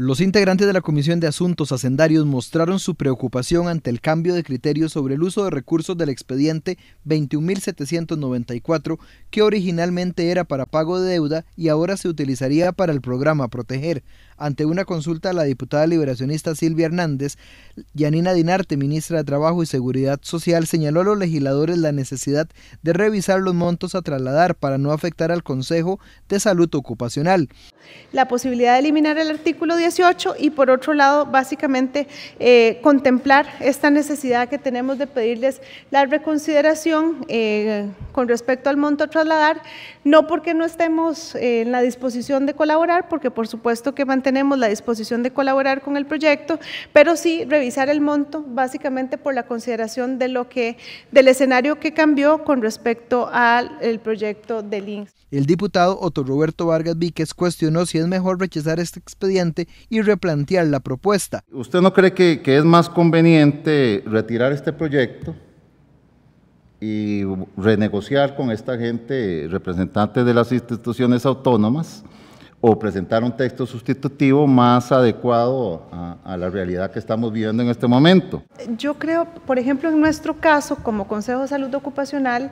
Los integrantes de la Comisión de Asuntos Hacendarios mostraron su preocupación ante el cambio de criterios sobre el uso de recursos del expediente 21.794, que originalmente era para pago de deuda y ahora se utilizaría para el programa Proteger, ante una consulta a la diputada liberacionista Silvia Hernández, Yanina Dinarte, ministra de Trabajo y Seguridad Social, señaló a los legisladores la necesidad de revisar los montos a trasladar para no afectar al Consejo de Salud Ocupacional. La posibilidad de eliminar el artículo 18 y por otro lado, básicamente, eh, contemplar esta necesidad que tenemos de pedirles la reconsideración eh, con respecto al monto a trasladar, no porque no estemos eh, en la disposición de colaborar, porque por supuesto que mantenemos tenemos la disposición de colaborar con el proyecto, pero sí revisar el monto básicamente por la consideración de lo que, del escenario que cambió con respecto al proyecto del INSS. El diputado Otto Roberto Vargas Víquez cuestionó si es mejor rechazar este expediente y replantear la propuesta. ¿Usted no cree que, que es más conveniente retirar este proyecto? y renegociar con esta gente, representante de las instituciones autónomas, o presentar un texto sustitutivo más adecuado a, la realidad que estamos viviendo en este momento. Yo creo, por ejemplo, en nuestro caso, como Consejo de Salud Ocupacional,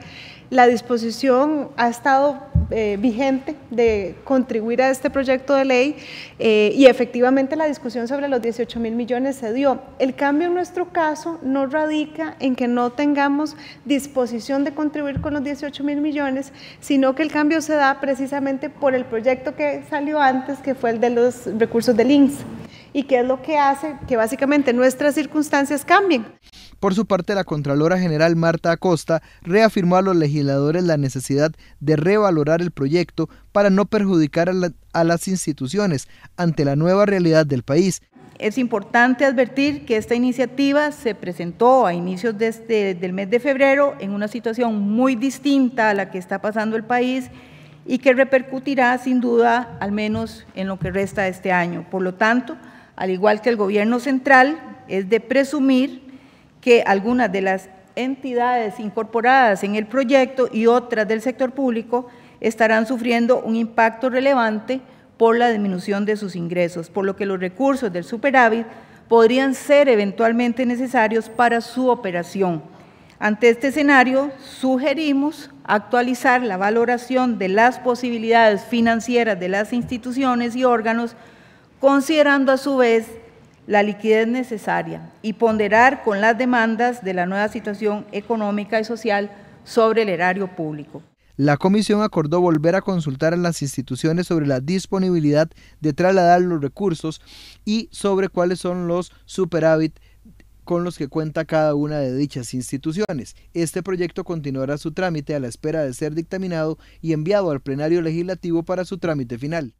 la disposición ha estado eh, vigente de contribuir a este proyecto de ley eh, y efectivamente la discusión sobre los 18 mil millones se dio. El cambio en nuestro caso no radica en que no tengamos disposición de contribuir con los 18 mil millones, sino que el cambio se da precisamente por el proyecto que salió antes, que fue el de los recursos del INSS y que es lo que hace que básicamente nuestras circunstancias cambien. Por su parte, la Contralora General Marta Acosta reafirmó a los legisladores la necesidad de revalorar el proyecto para no perjudicar a, las instituciones ante la nueva realidad del país. Es importante advertir que esta iniciativa se presentó a inicios de este, del mes de febrero en una situación muy distinta a la que está pasando el país y que repercutirá sin duda al menos en lo que resta de este año. Por lo tanto, al igual que el gobierno central, es de presumir que algunas de las entidades incorporadas en el proyecto y otras del sector público estarán sufriendo un impacto relevante por la disminución de sus ingresos, por lo que los recursos del superávit podrían ser eventualmente necesarios para su operación. Ante este escenario, sugerimos actualizar la valoración de las posibilidades financieras de las instituciones y órganos, considerando a su vez la liquidez necesaria y ponderar con las demandas de la nueva situación económica y social sobre el erario público. La comisión acordó volver a consultar a las instituciones sobre la disponibilidad de trasladar los recursos y sobre cuáles son los superávit con los que cuenta cada una de dichas instituciones. Este proyecto continuará su trámite a la espera de ser dictaminado y enviado al plenario legislativo para su trámite final.